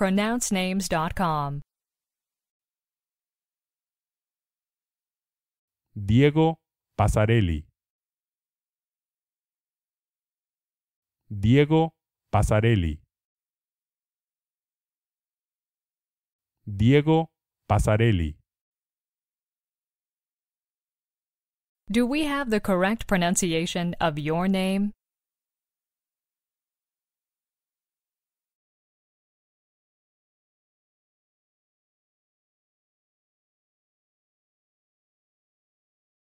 pronouncenames.com. Diego Pasarelli. Diego Pasarelli. Diego Pasarelli. Do we have the correct pronunciation of your name?